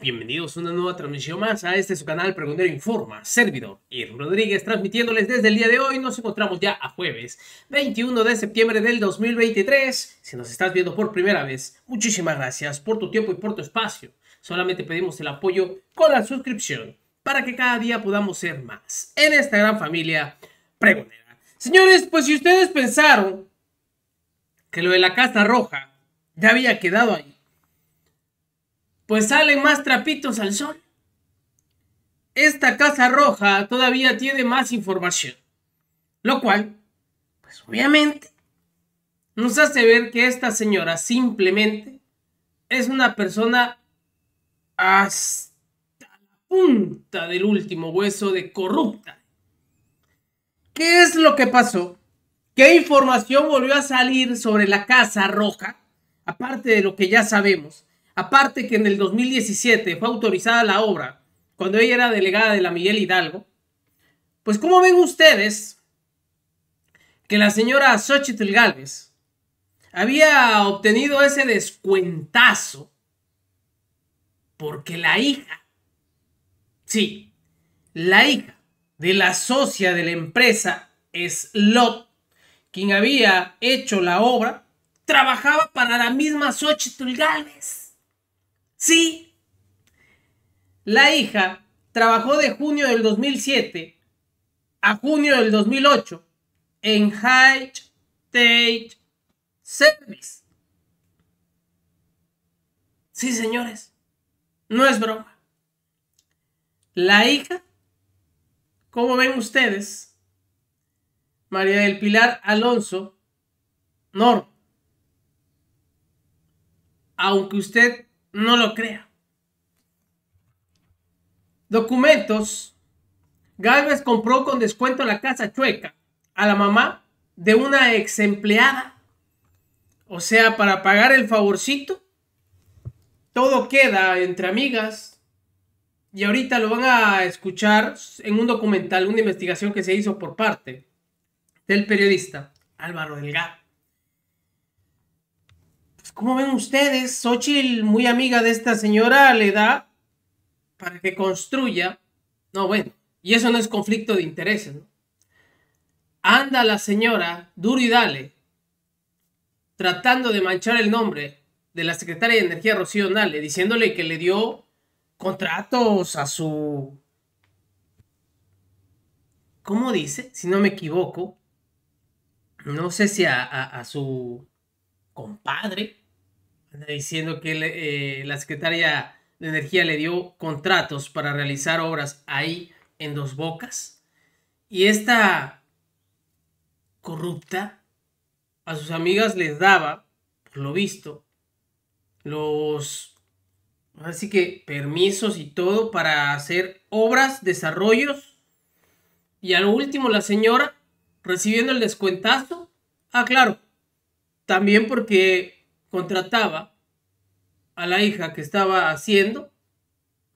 bienvenidos a una nueva transmisión más a este su canal Pregonero Informa, servidor y Rodríguez transmitiéndoles desde el día de hoy, nos encontramos ya a jueves 21 de septiembre del 2023, si nos estás viendo por primera vez, muchísimas gracias por tu tiempo y por tu espacio, solamente pedimos el apoyo con la suscripción para que cada día podamos ser más en esta gran familia pregonera. Señores, pues si ustedes pensaron que lo de la Casa Roja ya había quedado ahí, pues salen más trapitos al sol. Esta Casa Roja todavía tiene más información, lo cual, pues obviamente, nos hace ver que esta señora simplemente es una persona hasta la punta del último hueso de corrupta. ¿Qué es lo que pasó? ¿Qué información volvió a salir sobre la Casa Roja? Aparte de lo que ya sabemos. Aparte que en el 2017 fue autorizada la obra, cuando ella era delegada de la Miguel Hidalgo. Pues ¿cómo ven ustedes que la señora Xochitl Gálvez había obtenido ese descuentazo? Porque la hija, sí, la hija de la socia de la empresa Slot, quien había hecho la obra, trabajaba para la misma Xochitl Gálvez. Sí. La hija trabajó de junio del 2007 a junio del 2008 en High Stage Service. Sí, señores. No es broma. La hija, como ven ustedes, María del Pilar Alonso Nor, aunque usted no lo crea. Documentos. Galvez compró con descuento la casa chueca a la mamá de una ex empleada. O sea, para pagar el favorcito. Todo queda entre amigas. Y ahorita lo van a escuchar en un documental, una investigación que se hizo por parte del periodista Álvaro Delgado. ¿Cómo ven ustedes? Xochitl, muy amiga de esta señora, le da para que construya. No, bueno, y eso no es conflicto de intereses, ¿no? Anda la señora, duro y dale, tratando de manchar el nombre de la secretaria de Energía Rocío Nale, diciéndole que le dio contratos a su... ¿Cómo dice? Si no me equivoco, no sé si a su compadre, diciendo que eh, la secretaria de Energía le dio contratos para realizar obras ahí en Dos Bocas. Y esta corrupta a sus amigas les daba, por lo visto, los así que permisos y todo para hacer obras, desarrollos. Y al último la señora recibiendo el descuentazo. Ah, claro. También porque contrataba a la hija que estaba haciendo,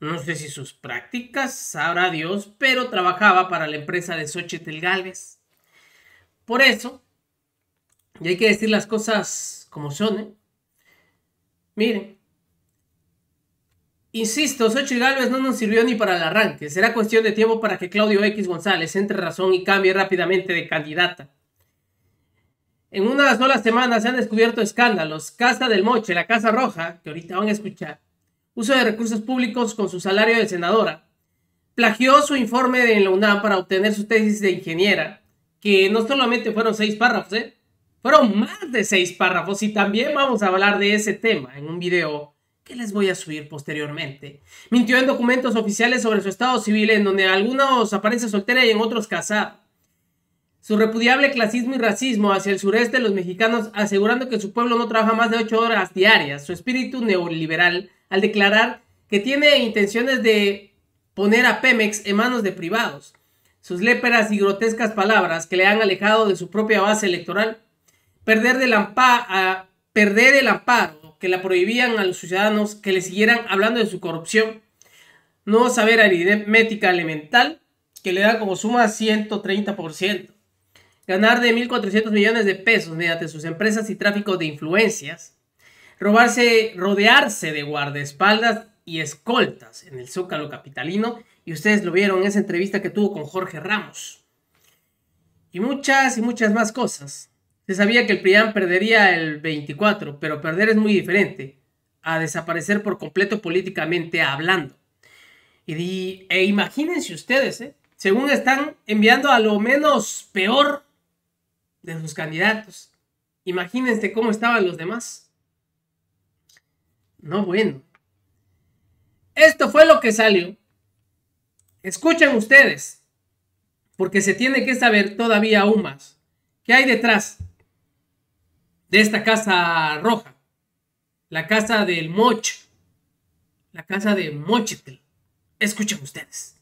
no sé si sus prácticas, sabrá Dios, pero trabajaba para la empresa de Xochitl Galvez. Por eso, y hay que decir las cosas como son, ¿eh? miren, Insisto, Xochitl Gálvez no nos sirvió ni para el arranque. Será cuestión de tiempo para que Claudio X González entre razón y cambie rápidamente de candidata. En unas solas semanas se han descubierto escándalos. Casa del Moche, la Casa Roja, que ahorita van a escuchar. Uso de recursos públicos con su salario de senadora. Plagió su informe de la UNAM para obtener su tesis de ingeniera, que no solamente fueron seis párrafos, ¿eh? fueron más de seis párrafos y también vamos a hablar de ese tema en un video que les voy a subir posteriormente. Mintió en documentos oficiales sobre su estado civil en donde algunos aparece soltera y en otros casada su repudiable clasismo y racismo hacia el sureste de los mexicanos, asegurando que su pueblo no trabaja más de ocho horas diarias, su espíritu neoliberal, al declarar que tiene intenciones de poner a Pemex en manos de privados, sus léperas y grotescas palabras que le han alejado de su propia base electoral, perder, perder el amparo que la prohibían a los ciudadanos que le siguieran hablando de su corrupción, no saber aritmética elemental, que le da como suma 130% ganar de 1.400 millones de pesos mediante sus empresas y tráfico de influencias, robarse, rodearse de guardaespaldas y escoltas en el Zócalo Capitalino, y ustedes lo vieron en esa entrevista que tuvo con Jorge Ramos. Y muchas y muchas más cosas. Se sabía que el PRIAN perdería el 24, pero perder es muy diferente a desaparecer por completo políticamente hablando. Y e imagínense ustedes, ¿eh? según están enviando a lo menos peor de sus candidatos. Imagínense cómo estaban los demás. No, bueno. Esto fue lo que salió. Escuchen ustedes, porque se tiene que saber todavía aún más qué hay detrás de esta casa roja, la casa del Moch, la casa de Mochitl. Escuchen ustedes.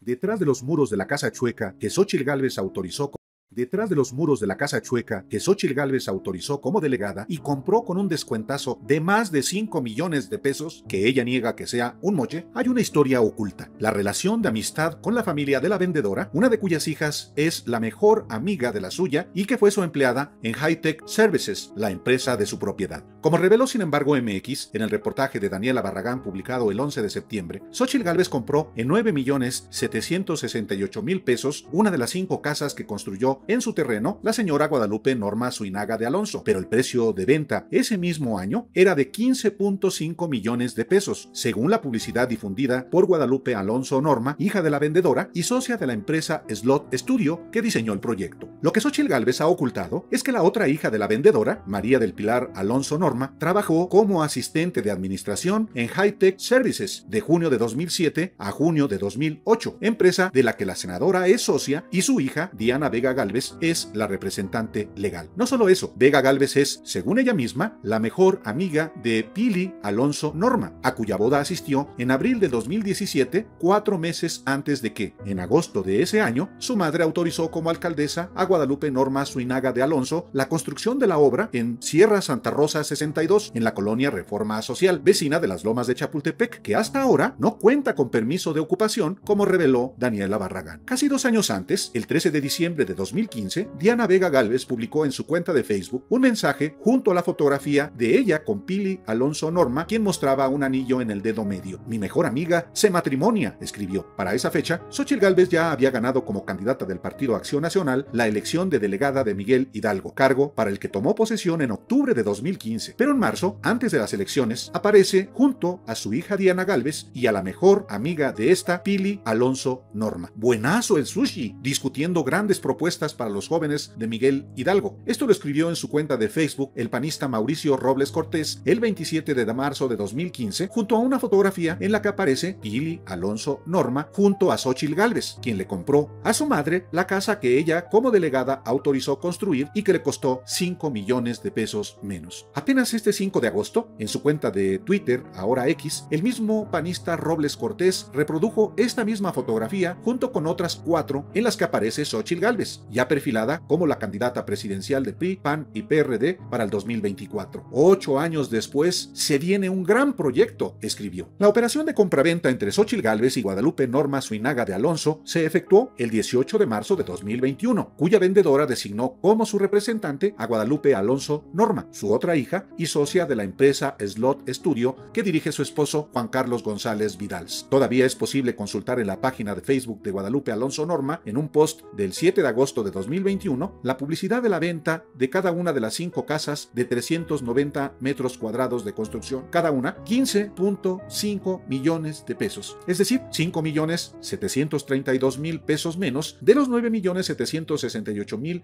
Detrás de los muros de la casa chueca que Xochitl Gálvez autorizó detrás de los muros de la Casa Chueca que Xochitl Gálvez autorizó como delegada y compró con un descuentazo de más de 5 millones de pesos, que ella niega que sea un moche, hay una historia oculta. La relación de amistad con la familia de la vendedora, una de cuyas hijas es la mejor amiga de la suya y que fue su empleada en Hightech Services, la empresa de su propiedad. Como reveló sin embargo MX en el reportaje de Daniela Barragán publicado el 11 de septiembre, Xochitl Gálvez compró en 9 millones 768 mil pesos una de las cinco casas que construyó en su terreno la señora Guadalupe Norma Suinaga de Alonso, pero el precio de venta ese mismo año era de 15.5 millones de pesos, según la publicidad difundida por Guadalupe Alonso Norma, hija de la vendedora y socia de la empresa Slot Studio que diseñó el proyecto. Lo que Xochitl Galvez ha ocultado es que la otra hija de la vendedora, María del Pilar Alonso Norma, trabajó como asistente de administración en Hightech Services de junio de 2007 a junio de 2008, empresa de la que la senadora es socia y su hija Diana Vega es la representante legal. No solo eso, Vega Galvez es, según ella misma, la mejor amiga de Pili Alonso Norma, a cuya boda asistió en abril de 2017, cuatro meses antes de que, en agosto de ese año, su madre autorizó como alcaldesa a Guadalupe Norma Suinaga de Alonso la construcción de la obra en Sierra Santa Rosa 62, en la colonia Reforma Social, vecina de las lomas de Chapultepec, que hasta ahora no cuenta con permiso de ocupación, como reveló Daniela Barragán. Casi dos años antes, el 13 de diciembre de 2017, 2015, Diana Vega Galvez publicó en su cuenta de Facebook un mensaje junto a la fotografía de ella con Pili Alonso Norma, quien mostraba un anillo en el dedo medio. Mi mejor amiga se matrimonia, escribió. Para esa fecha, Xochitl Galvez ya había ganado como candidata del Partido Acción Nacional la elección de delegada de Miguel Hidalgo, cargo para el que tomó posesión en octubre de 2015. Pero en marzo, antes de las elecciones, aparece junto a su hija Diana Galvez y a la mejor amiga de esta, Pili Alonso Norma. Buenazo el sushi, discutiendo grandes propuestas para los Jóvenes de Miguel Hidalgo. Esto lo escribió en su cuenta de Facebook el panista Mauricio Robles Cortés el 27 de marzo de 2015, junto a una fotografía en la que aparece Pili Alonso Norma junto a Xochil Gálvez, quien le compró a su madre la casa que ella como delegada autorizó construir y que le costó 5 millones de pesos menos. Apenas este 5 de agosto, en su cuenta de Twitter, ahora X, el mismo panista Robles Cortés reprodujo esta misma fotografía junto con otras cuatro en las que aparece Xochil Gálvez ya perfilada como la candidata presidencial de PRI, PAN y PRD para el 2024. Ocho años después, se viene un gran proyecto, escribió. La operación de compraventa entre Xochil Gálvez y Guadalupe Norma Suinaga de Alonso se efectuó el 18 de marzo de 2021, cuya vendedora designó como su representante a Guadalupe Alonso Norma, su otra hija y socia de la empresa Slot Studio que dirige su esposo Juan Carlos González Vidal. Todavía es posible consultar en la página de Facebook de Guadalupe Alonso Norma en un post del 7 de agosto de 2021 la publicidad de la venta de cada una de las cinco casas de 390 metros cuadrados de construcción, cada una 15.5 millones de pesos, es decir, 5.732.000 pesos menos de los 9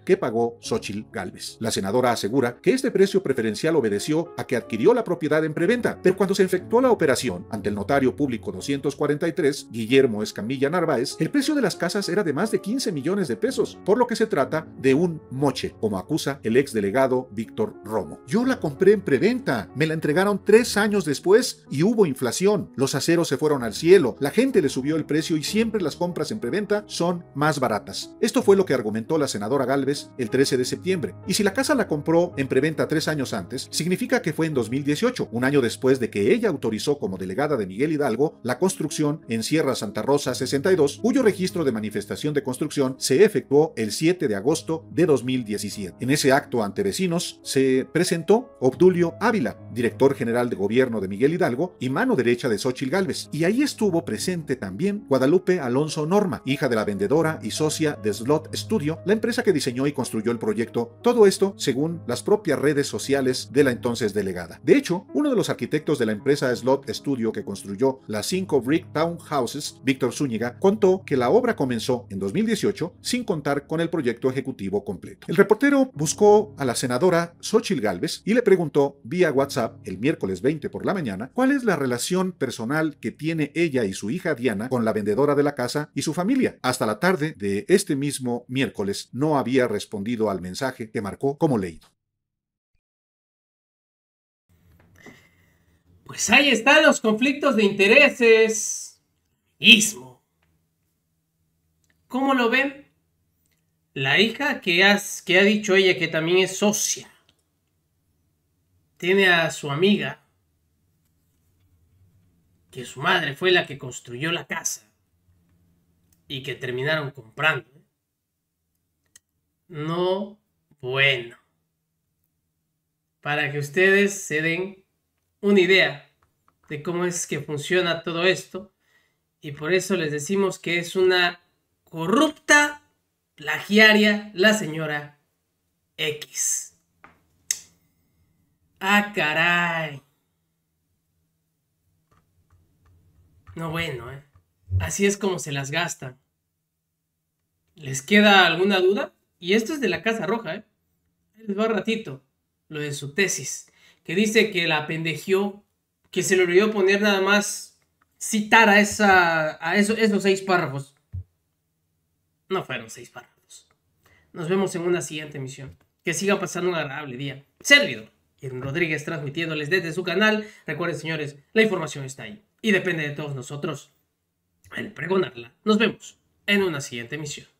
que pagó Xochitl Galvez. La senadora asegura que este precio preferencial obedeció a que adquirió la propiedad en preventa, pero cuando se efectuó la operación ante el notario público 243, Guillermo Escamilla Narváez, el precio de las casas era de más de 15 millones de pesos, por lo que se trata de un moche, como acusa el ex delegado Víctor Romo. Yo la compré en preventa, me la entregaron tres años después y hubo inflación. Los aceros se fueron al cielo, la gente le subió el precio y siempre las compras en preventa son más baratas. Esto fue lo que argumentó la senadora Galvez el 13 de septiembre. Y si la casa la compró en preventa tres años antes, significa que fue en 2018, un año después de que ella autorizó como delegada de Miguel Hidalgo la construcción en Sierra Santa Rosa 62, cuyo registro de manifestación de construcción se efectuó el 7 de agosto de 2017. En ese acto ante vecinos se presentó Obdulio Ávila, director general de gobierno de Miguel Hidalgo y mano derecha de Xochil Galvez. y ahí estuvo presente también Guadalupe Alonso Norma, hija de la vendedora y socia de Slot Studio, la empresa que diseñó y construyó el proyecto. Todo esto según las propias redes sociales de la entonces delegada. De hecho, uno de los arquitectos de la empresa Slot Studio que construyó las cinco Brick Townhouses, Víctor Zúñiga, contó que la obra comenzó en 2018 sin contar con el proyecto ejecutivo completo. El reportero buscó a la senadora Xochil Gálvez y le preguntó vía WhatsApp el miércoles 20 por la mañana cuál es la relación personal que tiene ella y su hija Diana con la vendedora de la casa y su familia. Hasta la tarde de este mismo miércoles no había respondido al mensaje que marcó como leído. Pues ahí están los conflictos de intereses. Ismo. ¿Cómo lo ven? La hija que, que ha dicho ella que también es socia. Tiene a su amiga, que su madre fue la que construyó la casa y que terminaron comprando. ¿eh? No, bueno. Para que ustedes se den una idea de cómo es que funciona todo esto. Y por eso les decimos que es una corrupta plagiaria la señora X. Ah, caray. No bueno, ¿eh? Así es como se las gastan. ¿Les queda alguna duda? Y esto es de la Casa Roja, ¿eh? Les va ratito lo de su tesis, que dice que la pendejió, que se le olvidó poner nada más citar a, esa, a eso, esos seis párrafos. No fueron seis parados. Nos vemos en una siguiente emisión. Que siga pasando un agradable día. Servidor. y Rodríguez transmitiéndoles desde su canal. Recuerden, señores, la información está ahí. Y depende de todos nosotros el pregonarla. Nos vemos en una siguiente emisión.